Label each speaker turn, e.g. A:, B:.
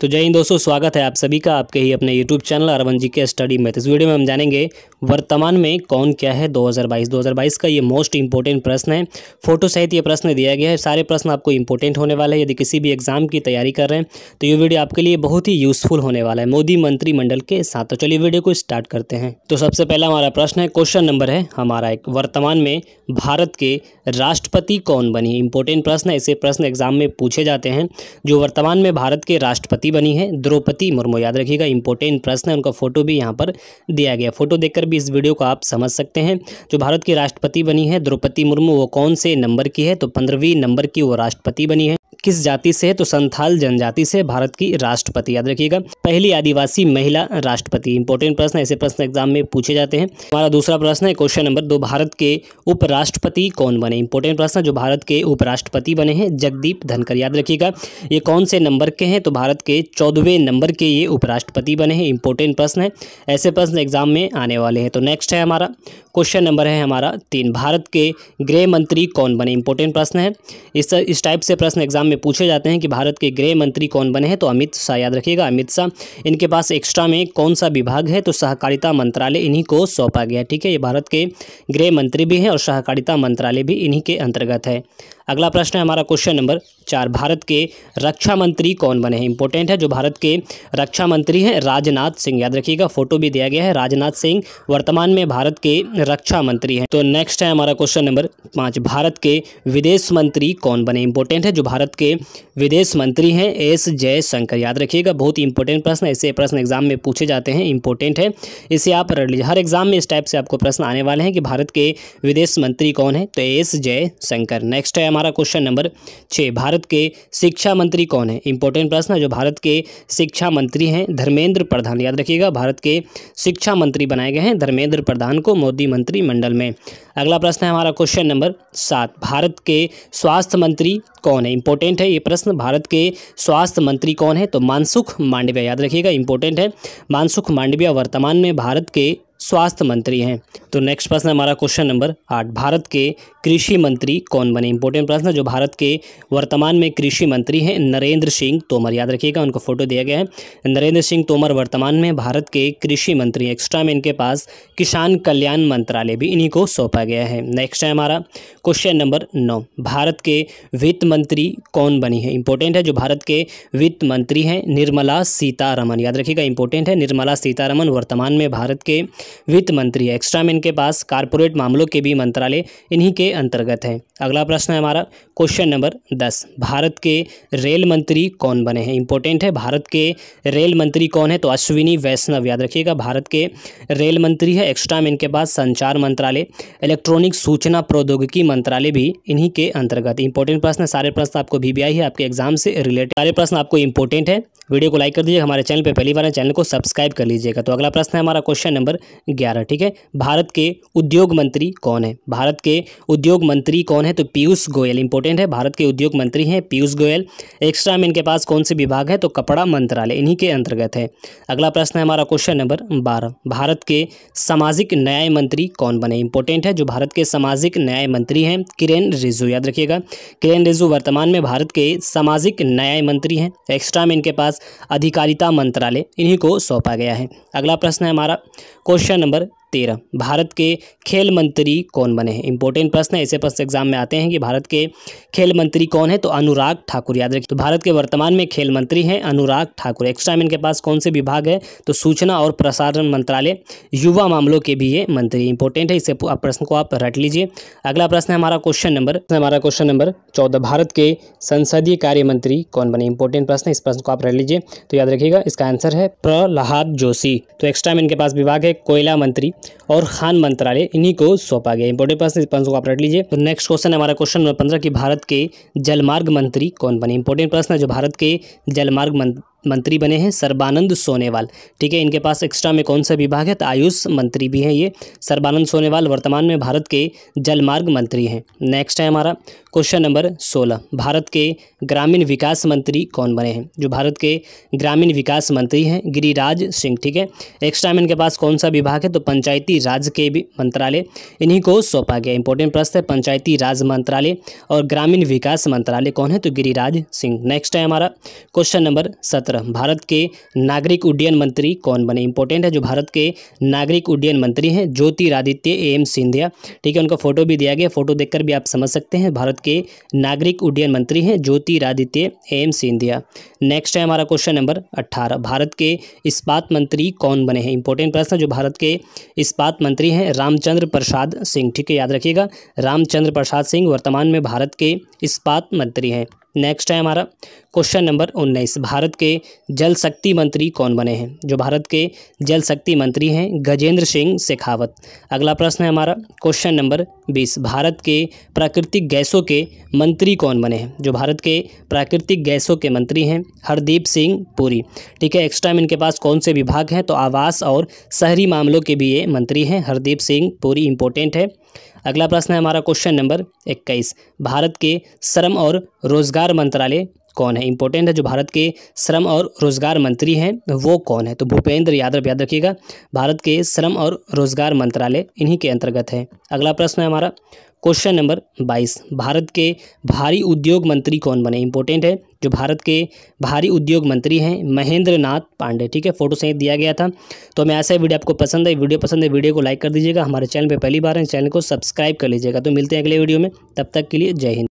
A: तो जय हिंद दोस्तों स्वागत है आप सभी का आपके ही अपने यूट्यूब चैनल अरवन जी के स्टडी में तो इस वीडियो में हम जानेंगे वर्तमान में कौन क्या है 2022 2022 का ये मोस्ट इंपॉर्टेंट प्रश्न है फोटो सहित ये प्रश्न दिया गया है सारे प्रश्न आपको इंपॉर्टेंट होने वाले हैं यदि किसी भी एग्जाम की तैयारी कर रहे हैं तो ये वीडियो आपके लिए बहुत ही यूजफुल होने वाला है मोदी मंत्रिमंडल के साथ तो चलिए वीडियो को स्टार्ट करते हैं तो सबसे पहला हमारा प्रश्न है क्वेश्चन नंबर है हमारा एक वर्तमान में भारत के राष्ट्रपति कौन बनी इंपॉर्टेंट प्रश्न है ऐसे प्रश्न एग्जाम में पूछे जाते हैं जो वर्तमान में भारत के राष्ट्रपति राष्ट्रपति बनी है द्रौपदी मुर्मू याद रखिएगा इंपॉर्टेंट प्रश्न है उनका फोटो भी यहाँ पर दिया गया फोटो देखकर भी इस वीडियो को आप समझ सकते हैं जो भारत की राष्ट्रपति बनी है द्रौपदी मुर्मू वो कौन से नंबर की है तो पंद्रहवीं नंबर की वो राष्ट्रपति बनी है किस जाति से है तो संथाल जनजाति से भारत की राष्ट्रपति याद रखिएगा पहली आदिवासी महिला राष्ट्रपति इंपोर्टेंट प्रश्न ऐसे प्रश्न एग्जाम में पूछे जाते हैं हमारा दूसरा प्रश्न है क्वेश्चन नंबर दो भारत के उपराष्ट्रपति कौन बने इंपोर्टेंट प्रश्न जो भारत के उपराष्ट्रपति बने हैं जगदीप धनकर याद रखिएगा ये कौन से नंबर के हैं तो भारत के चौदहवें नंबर के ये उपराष्ट्रपति बने हैं इंपोर्टेंट प्रश्न है ऐसे प्रश्न एग्जाम में आने वाले हैं तो नेक्स्ट है हमारा क्वेश्चन नंबर है हमारा तीन भारत के गृह मंत्री कौन बने इंपोर्टेंट प्रश्न है इस इस टाइप से प्रश्न एग्जाम में पूछे जाते हैं कि भारत के गृह मंत्री कौन बने हैं तो अमित शाह याद रखिएगा अमित शाह इनके पास एक्स्ट्रा में कौन सा विभाग है तो सहकारिता मंत्रालय इन्हीं को सौंपा गया ठीक है ये भारत के गृह मंत्री भी हैं और सहकारिता मंत्रालय भी इन्हीं के अंतर्गत है अगला प्रश्न है हमारा क्वेश्चन नंबर चार भारत के रक्षा मंत्री कौन बने हैं इंपॉर्टेंट है जो भारत के रक्षा मंत्री हैं राजनाथ सिंह याद रखिएगा फोटो भी दिया गया है राजनाथ सिंह वर्तमान में भारत के रक्षा मंत्री हैं तो नेक्स्ट है हमारा क्वेश्चन नंबर पाँच भारत के विदेश मंत्री कौन बने इंपॉर्टेंट है जो भारत के विदेश मंत्री हैं एस जयशंकर याद रखिएगा बहुत ही इंपॉर्टेंट प्रश्न ऐसे प्रश्न एग्जाम में पूछे जाते हैं इंपॉर्टेंट है इसे आप रख लीजिए हर एग्जाम में इस टाइप से आपको प्रश्न आने वाले हैं कि भारत के विदेश मंत्री कौन है तो एस जयशंकर नेक्स्ट है हमारा हमारा क्वेश्चन नंबर छः भारत के शिक्षा मंत्री कौन है इंपॉर्टेंट प्रश्न है जो भारत के शिक्षा मंत्री हैं धर्मेंद्र प्रधान याद रखिएगा भारत के शिक्षा मंत्री बनाए गए हैं धर्मेंद्र प्रधान को मोदी मंत्रिमंडल में अगला प्रश्न है हमारा क्वेश्चन नंबर सात भारत के स्वास्थ्य मंत्री कौन है इंपॉर्टेंट है ये प्रश्न भारत के स्वास्थ्य मंत्री कौन है तो मानसुख मांडविया याद रखिएगा इंपॉर्टेंट है मानसुख मांडविया वर्तमान में भारत के स्वास्थ्य मंत्री हैं तो नेक्स्ट प्रश्न हमारा क्वेश्चन नंबर आठ भारत के कृषि मंत्री कौन बने इंपॉर्टेंट प्रश्न जो भारत के वर्तमान में कृषि मंत्री हैं नरेंद्र सिंह तोमर याद रखिएगा उनको फोटो दिया गया है नरेंद्र सिंह तोमर वर्तमान में भारत के कृषि मंत्री एक्स्ट्रा में इनके पास किसान कल्याण मंत्रालय भी इन्हीं को सौंपा गया है नेक्स्ट है हमारा क्वेश्चन नंबर नौ भारत के वित्त मंत्री कौन बनी है इंपॉर्टेंट है जो भारत के वित्त मंत्री हैं निर्मला सीतारमन याद रखिएगा इंपॉर्टेंट है निर्मला सीतारमन वर्तमान में भारत के वित्त मंत्री है एक्स्ट्रा में इनके पास कारपोरेट मामलों के भी मंत्रालय इन्हीं के अंतर्गत हैं अगला प्रश्न है हमारा क्वेश्चन नंबर दस भारत के रेल मंत्री कौन बने हैं इंपॉर्टेंट है भारत के रेल मंत्री कौन है तो अश्विनी वैष्णव याद रखिएगा भारत के रेल मंत्री है एक्स्ट्रा में इनके पास संचार मंत्रालय इलेक्ट्रॉनिक सूचना प्रौद्योगिकी मंत्रालय भी इन्हीं के अंतर्गत इंपॉर्टेंट प्रश्न सारे प्रश्न आपको भी है आपके एग्जाम से रिलेटेड सारे प्रश्न आपको इंपॉर्टेंट है वीडियो को लाइक कर दीजिए हमारे चैनल पर पहली बार चैनल को सब्सक्राइब कर लीजिएगा तो अगला प्रश्न है हमारा क्वेश्चन नंबर ग्यारह ठीक है भारत के उद्योग मंत्री कौन है भारत के उद्योग मंत्री कौन है तो पीयूष गोयल इंपॉर्टेंट है भारत के उद्योग मंत्री हैं पीयूष गोयल एक्स्ट्रा में इनके पास कौन से विभाग है तो कपड़ा मंत्रालय इन्हीं के अंतर्गत है अगला प्रश्न है हमारा क्वेश्चन नंबर बारह भारत के सामाजिक न्याय मंत्री कौन बने इंपॉर्टेंट है जो भारत के सामाजिक न्याय मंत्री हैं किरेन रिजू याद रखिएगा किरेन रिजू वर्तमान में भारत के सामाजिक न्याय मंत्री हैं एक्स्ट्रा में इनके पास अधिकारिता मंत्रालय इन्हीं को सौंपा गया है अगला प्रश्न है हमारा क्वेश्चन क्वेश्चन नंबर तेरह भारत के खेल मंत्री कौन बने हैं इंपॉर्टेंट प्रश्न है ऐसे प्रश्न एग्जाम में आते हैं कि भारत के खेल मंत्री कौन है तो अनुराग ठाकुर याद रखिए तो भारत के वर्तमान में खेल मंत्री हैं अनुराग ठाकुर एक्स्ट्रा में इनके पास कौन से विभाग है तो सूचना और प्रसारण मंत्रालय युवा मामलों के भी ये मंत्री इंपॉर्टेंट है इसे प्रश्न को आप रट लीजिए अगला प्रश्न है हमारा क्वेश्चन नंबर हमारा क्वेश्चन नंबर चौदह भारत के संसदीय कार्य मंत्री कौन बने इंपॉर्टेंट प्रश्न है इस प्रश्न को आप रट लीजिए तो याद रखिएगा इसका आंसर है प्रहलाद जोशी तो एक्स्ट्रा में इनके पास विभाग है कोयला मंत्री और खान मंत्रालय इन्हीं को सौंपा गया इंपॉर्टेंट प्रश्न प्रश्न को आप रख लीजिए तो नेक्स्ट क्वेश्चन हमारा क्वेश्चन नंबर पंद्रह की भारत के जलमार्ग मंत्री कौन बने इंपॉर्टेंट प्रश्न है जो भारत के जलमार्ग मंत्री मंत्री बने हैं सर्बानंद सोनेवाल ठीक है इनके पास एक्स्ट्रा में कौन सा विभाग है तो आयुष मंत्री भी हैं ये सर्बानंद सोनेवाल वर्तमान में भारत के जलमार्ग मंत्री हैं नेक्स्ट है हमारा क्वेश्चन नंबर सोलह भारत के ग्रामीण विकास मंत्री कौन बने हैं जो भारत के ग्रामीण विकास मंत्री हैं गिरिराज सिंह ठीक है एक्स्ट्रा में इनके पास कौन सा विभाग है तो पंचायती राज के भी मंत्रालय इन्हीं को सौंपा गया इंपॉर्टेंट प्रश्न है पंचायती राज मंत्रालय और ग्रामीण विकास मंत्रालय कौन है तो गिरिराज सिंह नेक्स्ट है हमारा क्वेश्चन नंबर सत्रह सत्रह भारत के नागरिक उड्डयन मंत्री कौन बने इंपॉर्टेंट है जो भारत के नागरिक उड्डयन मंत्री हैं ज्योतिरादित्य एम सिंधिया ठीक है उनका फोटो भी दिया गया फोटो देखकर भी आप समझ सकते हैं भारत के नागरिक उड्डयन मंत्री हैं ज्योतिरादित्य एम सिंधिया नेक्स्ट है हमारा क्वेश्चन नंबर अट्ठारह भारत के इस्पात मंत्री कौन बने हैं इंपॉर्टेंट प्रश्न जो भारत के इस्पात मंत्री हैं रामचंद्र प्रसाद सिंह ठीक है याद रखिएगा रामचंद्र प्रसाद सिंह वर्तमान में भारत के इस्पात मंत्री हैं नेक्स्ट है हमारा क्वेश्चन नंबर उन्नीस भारत के जल शक्ति मंत्री कौन बने हैं जो भारत के जल शक्ति मंत्री हैं गजेंद्र सिंह शेखावत अगला प्रश्न है हमारा क्वेश्चन नंबर बीस भारत के प्राकृतिक गैसों के मंत्री कौन बने हैं जो भारत के प्राकृतिक गैसों के मंत्री हैं हरदीप सिंह पुरी ठीक है एक्स्ट्रा में इनके पास कौन से विभाग हैं तो आवास और शहरी मामलों के भी ये मंत्री हैं हरदीप सिंह पुरी इंपॉर्टेंट है अगला प्रश्न है हमारा क्वेश्चन नंबर इक्कीस भारत के श्रम और रोजगार मंत्रालय कौन है इंपॉर्टेंट है जो भारत के श्रम और रोजगार मंत्री हैं वो कौन है तो भूपेंद्र यादव याद रखिएगा भारत के श्रम और रोजगार मंत्रालय इन्हीं के अंतर्गत है अगला प्रश्न है हमारा क्वेश्चन नंबर बाईस भारत के भारी उद्योग मंत्री कौन बने इंपॉर्टेंट है जो भारत के भारी उद्योग मंत्री हैं महेंद्र नाथ पांडे ठीक है फोटो सहित दिया गया था तो हमें ऐसा वीडियो आपको पसंद है वीडियो पसंद है वीडियो को लाइक कर दीजिएगा हमारे चैनल पर पहली बार है चैनल को सब्सक्राइब कर लीजिएगा तो मिलते हैं अगले वीडियो में तब तक के लिए जय हिंद